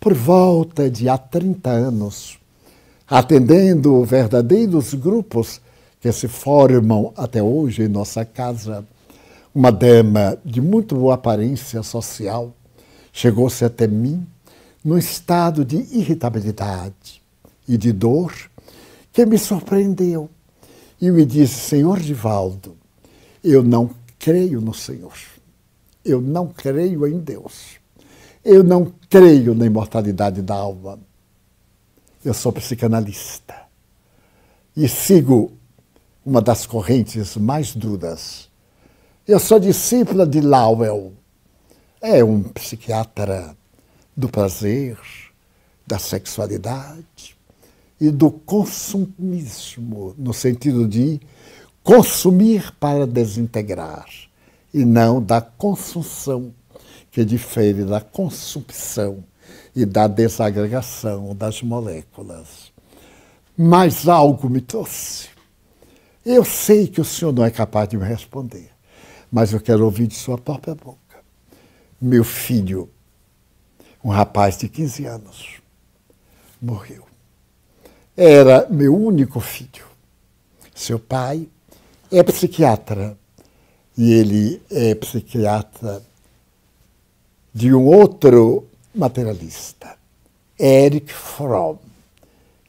por volta de há 30 anos, atendendo verdadeiros grupos que se formam até hoje em nossa casa. Uma dama de muito boa aparência social chegou-se até mim num estado de irritabilidade e de dor que me surpreendeu e me disse: Senhor Divaldo, eu não creio no Senhor, eu não creio em Deus. Eu não creio na imortalidade da alma. Eu sou psicanalista e sigo uma das correntes mais duras. Eu sou discípula de Lowell. É um psiquiatra do prazer, da sexualidade e do consumismo, no sentido de consumir para desintegrar e não da consunção que difere da consumpção e da desagregação das moléculas. Mas algo me trouxe. Eu sei que o senhor não é capaz de me responder, mas eu quero ouvir de sua própria boca. Meu filho, um rapaz de 15 anos, morreu. Era meu único filho. Seu pai é psiquiatra e ele é psiquiatra de um outro materialista, Eric Fromm,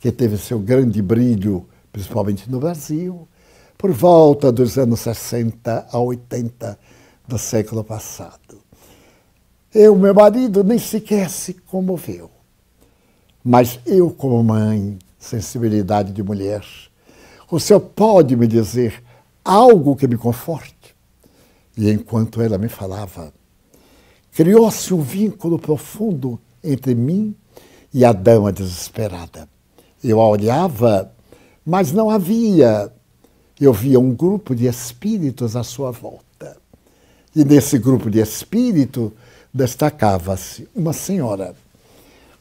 que teve seu grande brilho, principalmente no Brasil, por volta dos anos 60 a 80 do século passado. Eu, meu marido, nem sequer se comoveu. Mas eu, como mãe, sensibilidade de mulher, o senhor pode me dizer algo que me conforte? E enquanto ela me falava, Criou-se um vínculo profundo entre mim e a dama desesperada. Eu a olhava, mas não havia. Eu via um grupo de espíritos à sua volta. E nesse grupo de espírito destacava-se uma senhora.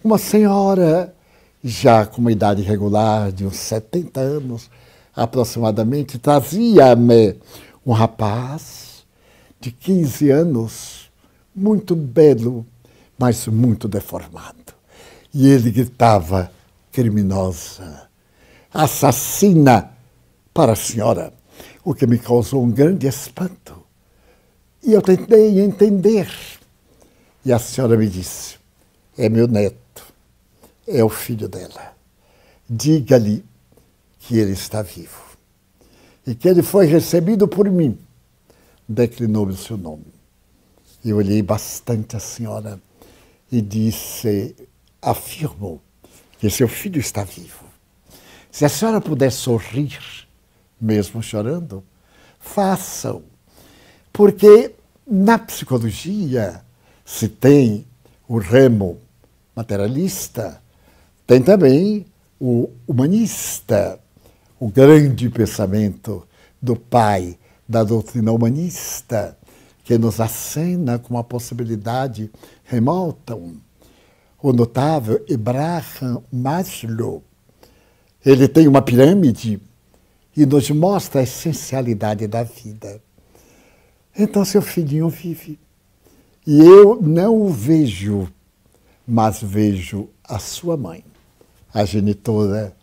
Uma senhora já com uma idade regular de uns 70 anos aproximadamente, trazia-me um rapaz de 15 anos muito belo, mas muito deformado. E ele gritava: criminosa, assassina para a senhora, o que me causou um grande espanto. E eu tentei entender. E a senhora me disse: é meu neto, é o filho dela. Diga-lhe que ele está vivo e que ele foi recebido por mim. Declinou-me o seu nome. Eu olhei bastante a senhora e disse, afirmo que seu filho está vivo. Se a senhora puder sorrir, mesmo chorando, façam. Porque na psicologia se tem o remo materialista, tem também o humanista, o grande pensamento do pai da doutrina humanista, que nos acena com uma possibilidade remota, o notável Ibrahim Maslow. Ele tem uma pirâmide e nos mostra a essencialidade da vida. Então seu filhinho vive. E eu não o vejo, mas vejo a sua mãe, a genitora,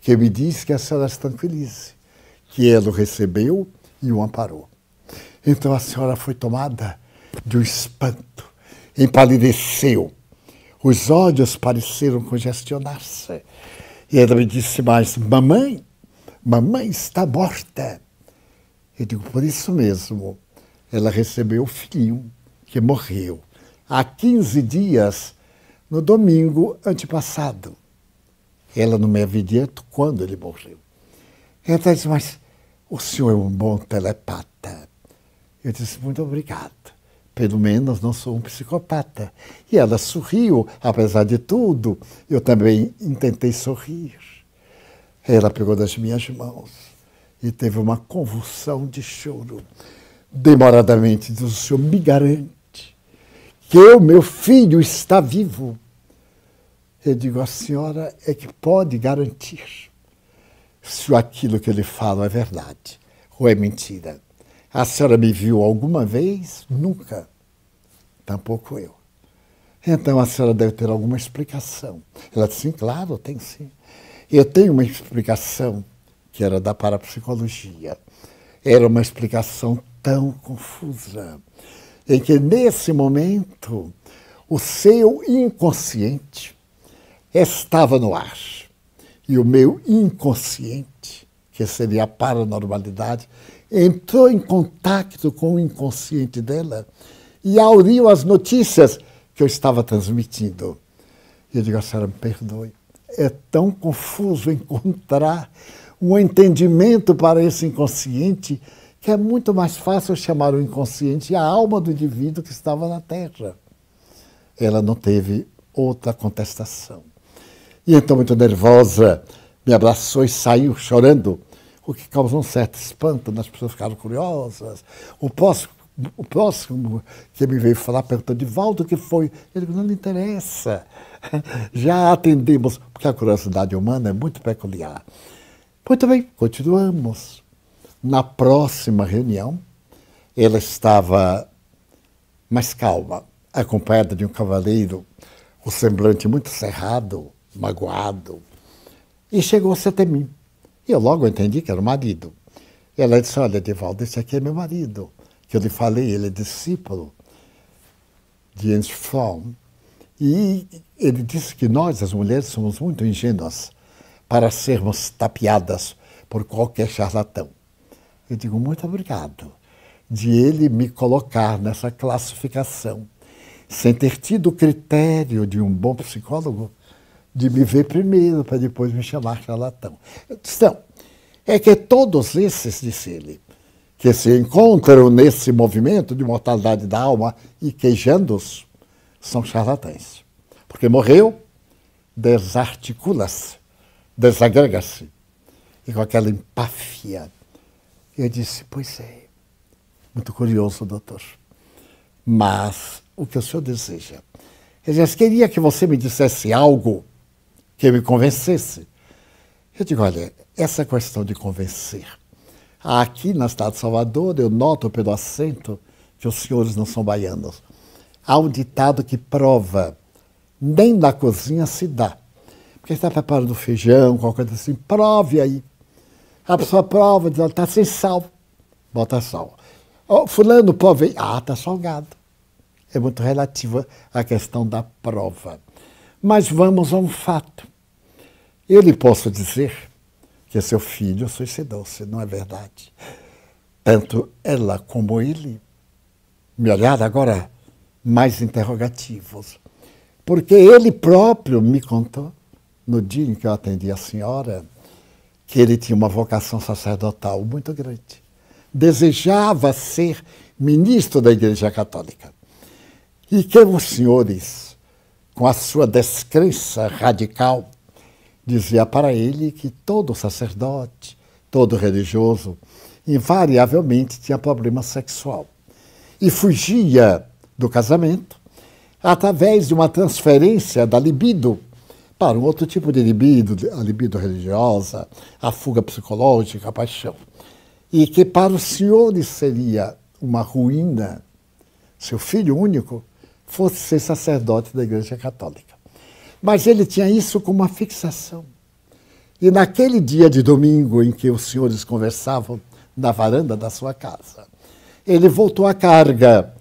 que me diz que a senhora se tranquilize, que ela o recebeu e o amparou. Então a senhora foi tomada de um espanto, empalideceu. Os olhos pareceram congestionar-se. E ela me disse mais: Mamãe, mamãe está morta. Eu digo: Por isso mesmo. Ela recebeu o filhinho que morreu há 15 dias, no domingo antepassado. Ela não me evidentou quando ele morreu. Ela disse: Mas o senhor é um bom telepata. Eu disse, muito obrigado. Pelo menos não sou um psicopata. E ela sorriu, apesar de tudo. Eu também tentei sorrir. Ela pegou das minhas mãos e teve uma convulsão de choro. Demoradamente disse: O senhor me garante que o meu filho está vivo. Eu digo: A senhora é que pode garantir se aquilo que ele fala é verdade ou é mentira. A senhora me viu alguma vez? Nunca. Tampouco eu. Então a senhora deve ter alguma explicação. Ela disse, sim, claro, tem sim. Eu tenho uma explicação que era da parapsicologia. Era uma explicação tão confusa, em que nesse momento o seu inconsciente estava no ar e o meu inconsciente, que seria a paranormalidade, entrou em contato com o inconsciente dela e auriu as notícias que eu estava transmitindo. E eu digo, a senhora me perdoe, é tão confuso encontrar um entendimento para esse inconsciente que é muito mais fácil chamar o inconsciente a alma do indivíduo que estava na Terra. Ela não teve outra contestação. E então, muito nervosa, me abraçou e saiu chorando o que causa um certo espanto nas pessoas ficaram curiosas. O próximo, o próximo que me veio falar perguntou, Divaldo, o que foi? Ele disse, não interessa. Já atendemos, porque a curiosidade humana é muito peculiar. Muito bem, continuamos. Na próxima reunião, ela estava mais calma, acompanhada de um cavaleiro, o semblante muito cerrado, magoado, e chegou-se até mim e Eu logo entendi que era o marido. Ela disse, olha, Divaldo, esse aqui é meu marido, que eu lhe falei, ele é discípulo de Ernst Fromm. E ele disse que nós, as mulheres, somos muito ingênuas para sermos tapeadas por qualquer charlatão. Eu digo, muito obrigado de ele me colocar nessa classificação, sem ter tido o critério de um bom psicólogo, de me ver primeiro, para depois me chamar charlatão. Então, é que todos esses, disse ele, que se encontram nesse movimento de mortalidade da alma e queijando-os, são charlatães. Porque morreu, desarticula-se, desagrega-se. E com aquela empáfia, eu disse, pois é, muito curioso, doutor. Mas o que o senhor deseja? Ele disse, queria que você me dissesse algo que me convencesse. Eu digo, olha, essa questão de convencer. Aqui na cidade de Salvador, eu noto pelo acento que os senhores não são baianos. Há um ditado que prova, nem na cozinha se dá. Porque está preparando feijão, qualquer coisa assim, prove aí. A pessoa prova, diz, está sem sal. Bota sal. Oh, fulano, prove aí. Ah, está salgado. É muito relativa a questão da prova. Mas vamos a um fato. Eu lhe posso dizer que seu filho suicidou-se, não é verdade? Tanto ela como ele me olharam agora mais interrogativos, porque ele próprio me contou, no dia em que eu atendi a senhora, que ele tinha uma vocação sacerdotal muito grande. Desejava ser ministro da Igreja Católica. E que os senhores com a sua descrença radical, dizia para ele que todo sacerdote, todo religioso, invariavelmente tinha problema sexual. E fugia do casamento através de uma transferência da libido para um outro tipo de libido, a libido religiosa, a fuga psicológica, a paixão. E que para os senhores seria uma ruína, seu filho único fosse ser sacerdote da Igreja Católica. Mas ele tinha isso como uma fixação. E naquele dia de domingo em que os senhores conversavam na varanda da sua casa, ele voltou à carga,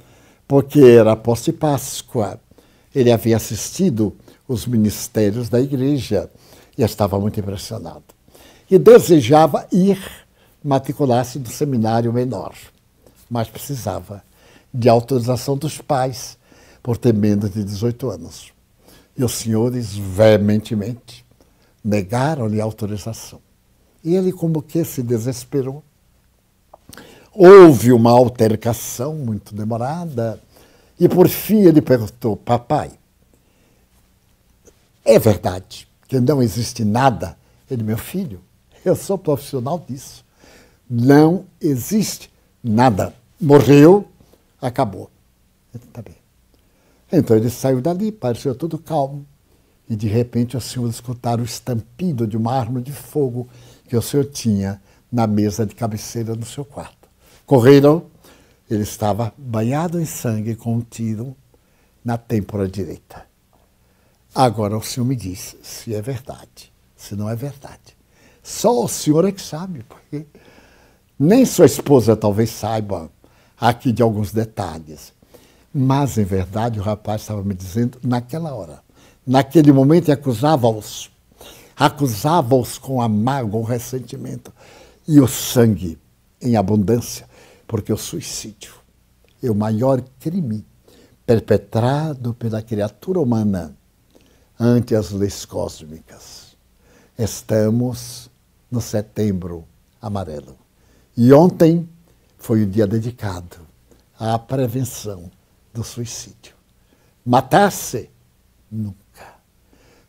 porque era pós de Páscoa. Ele havia assistido os ministérios da igreja e estava muito impressionado. E desejava ir matricular-se no seminário menor, mas precisava de autorização dos pais por ter menos de 18 anos. E os senhores veementemente negaram-lhe autorização. E ele, como que se desesperou. Houve uma altercação muito demorada, e por fim ele perguntou: Papai, é verdade que não existe nada? Ele, meu filho, eu sou profissional disso. Não existe nada. Morreu, acabou. Ele, tá bem. Então ele saiu dali, pareceu todo calmo. E de repente o senhor escutar o estampido de uma arma de fogo que o senhor tinha na mesa de cabeceira do seu quarto. Correram, ele estava banhado em sangue com um tiro na têmpora direita. Agora o senhor me diz se é verdade, se não é verdade. Só o senhor é que sabe, porque nem sua esposa talvez saiba aqui de alguns detalhes. Mas, em verdade, o rapaz estava me dizendo naquela hora, naquele momento, e acusava-os. Acusava-os com a mágoa, o ressentimento e o sangue em abundância, porque o suicídio é o maior crime perpetrado pela criatura humana ante as leis cósmicas. Estamos no setembro amarelo. E ontem foi o dia dedicado à prevenção do suicídio. Matar-se? Nunca.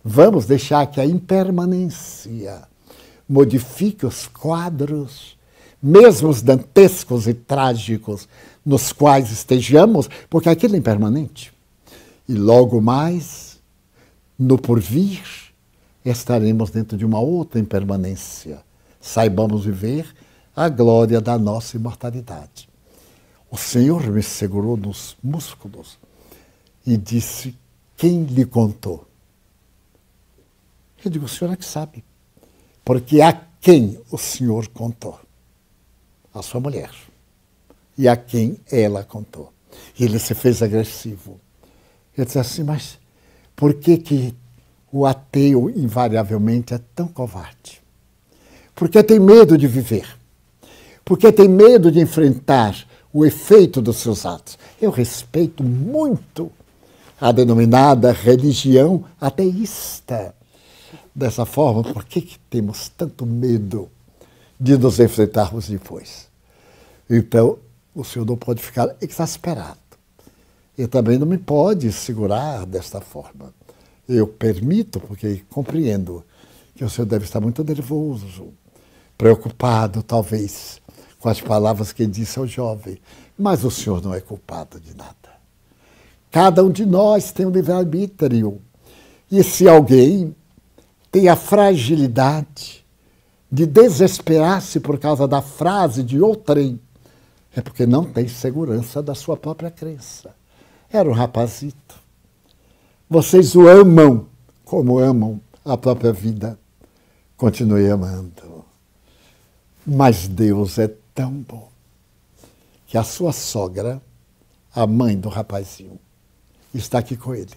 Vamos deixar que a impermanência modifique os quadros, mesmo os dantescos e trágicos nos quais estejamos, porque aquilo é impermanente. E logo mais, no porvir, estaremos dentro de uma outra impermanência. Saibamos viver a glória da nossa imortalidade. O Senhor me segurou nos músculos e disse: Quem lhe contou? Eu digo: O Senhor é que sabe. Porque a quem o Senhor contou? A sua mulher. E a quem ela contou. E ele se fez agressivo. Eu disse assim: Mas por que, que o ateu, invariavelmente, é tão covarde? Porque tem medo de viver. Porque tem medo de enfrentar o efeito dos seus atos. Eu respeito muito a denominada religião ateísta. Dessa forma, por que, que temos tanto medo de nos enfrentarmos depois? Então, o senhor não pode ficar exasperado. E também não me pode segurar desta forma. Eu permito, porque compreendo que o senhor deve estar muito nervoso, preocupado, talvez com as palavras que ele disse ao jovem. Mas o senhor não é culpado de nada. Cada um de nós tem um livre-arbítrio. E se alguém tem a fragilidade de desesperar-se por causa da frase de outrem, é porque não tem segurança da sua própria crença. Era um rapazito. Vocês o amam como amam a própria vida. Continue amando. Mas Deus é tão bom que a sua sogra, a mãe do rapazinho, está aqui com ele.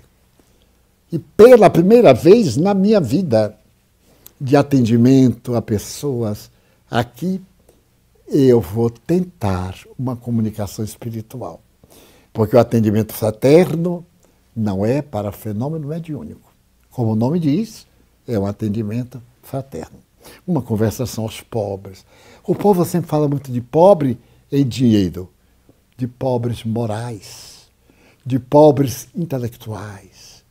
E pela primeira vez na minha vida de atendimento a pessoas aqui, eu vou tentar uma comunicação espiritual. Porque o atendimento fraterno não é para fenômeno mediúnico. É Como o nome diz, é um atendimento fraterno uma conversação aos pobres. O povo sempre fala muito de pobre e dinheiro, de pobres morais, de pobres intelectuais,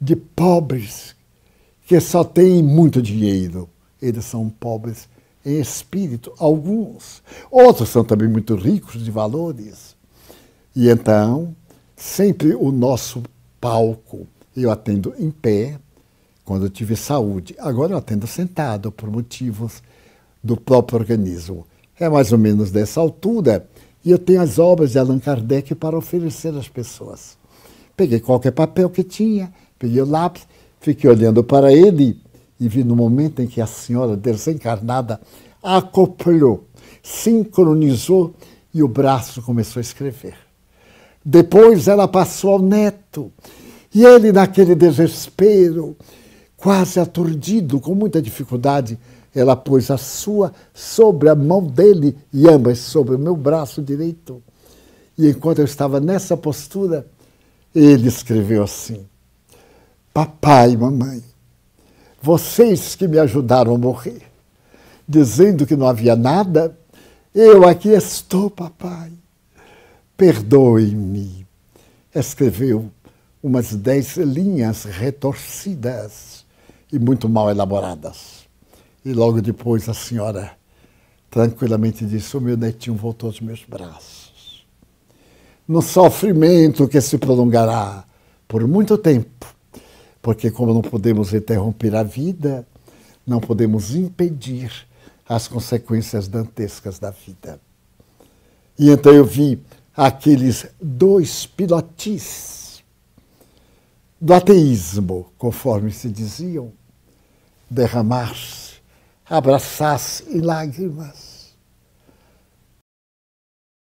de pobres que só têm muito dinheiro. Eles são pobres em espírito, alguns. Outros são também muito ricos de valores. E então, sempre o nosso palco, eu atendo em pé, quando eu tive saúde. Agora eu atendo sentado por motivos do próprio organismo. É mais ou menos dessa altura e eu tenho as obras de Allan Kardec para oferecer às pessoas. Peguei qualquer papel que tinha, peguei o lápis, fiquei olhando para ele e vi no momento em que a senhora desencarnada acoplou, sincronizou e o braço começou a escrever. Depois ela passou ao neto e ele, naquele desespero, Quase aturdido, com muita dificuldade, ela pôs a sua sobre a mão dele e ambas sobre o meu braço direito. E enquanto eu estava nessa postura, ele escreveu assim: Papai e mamãe, vocês que me ajudaram a morrer, dizendo que não havia nada, eu aqui estou, papai. Perdoe-me. Escreveu umas dez linhas retorcidas e muito mal elaboradas. E logo depois a senhora tranquilamente disse: O meu netinho voltou aos meus braços. No sofrimento que se prolongará por muito tempo, porque, como não podemos interromper a vida, não podemos impedir as consequências dantescas da vida. E então eu vi aqueles dois pilotis do ateísmo, conforme se diziam, derramar-se, abraçar-se em lágrimas.